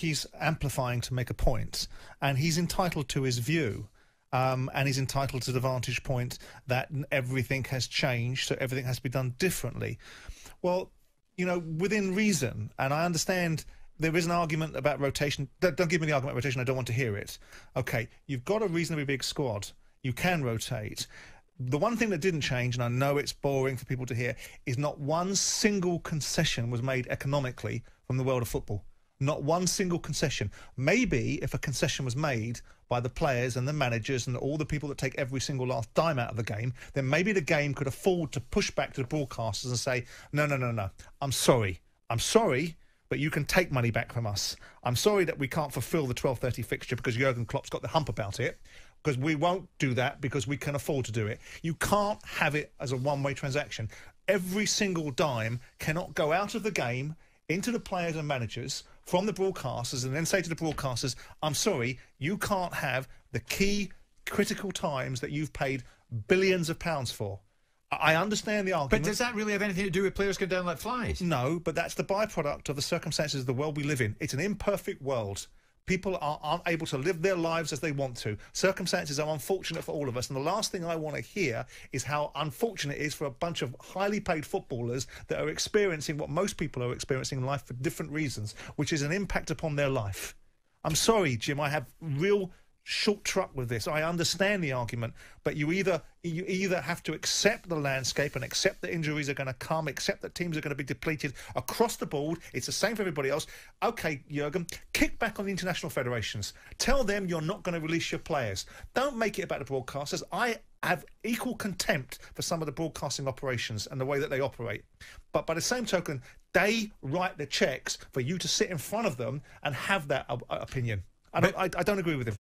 he's amplifying to make a point, and he's entitled to his view. Um, and he's entitled to the vantage point that everything has changed, so everything has to be done differently. Well, you know, within reason, and I understand there is an argument about rotation. Don't, don't give me the argument about rotation, I don't want to hear it. Okay, you've got a reasonably big squad, you can rotate. The one thing that didn't change, and I know it's boring for people to hear, is not one single concession was made economically from the world of football. Not one single concession. Maybe if a concession was made by the players and the managers and all the people that take every single last dime out of the game, then maybe the game could afford to push back to the broadcasters and say, no, no, no, no, I'm sorry. I'm sorry, but you can take money back from us. I'm sorry that we can't fulfill the 12:30 fixture because Jurgen Klopp's got the hump about it. Because we won't do that because we can afford to do it. You can't have it as a one-way transaction. Every single dime cannot go out of the game into the players and managers from the broadcasters and then say to the broadcasters, I'm sorry, you can't have the key critical times that you've paid billions of pounds for. I understand the argument. But does that really have anything to do with players going down like flies? No, but that's the byproduct of the circumstances of the world we live in. It's an imperfect world. People are, aren't able to live their lives as they want to. Circumstances are unfortunate for all of us. And the last thing I want to hear is how unfortunate it is for a bunch of highly paid footballers that are experiencing what most people are experiencing in life for different reasons, which is an impact upon their life. I'm sorry, Jim, I have real short truck with this. I understand the argument, but you either you either have to accept the landscape and accept that injuries are going to come, accept that teams are going to be depleted across the board. It's the same for everybody else. Okay, Jurgen, kick back on the international federations. Tell them you're not going to release your players. Don't make it about the broadcasters. I have equal contempt for some of the broadcasting operations and the way that they operate. But by the same token, they write the checks for you to sit in front of them and have that opinion. I don't, I, I don't agree with him.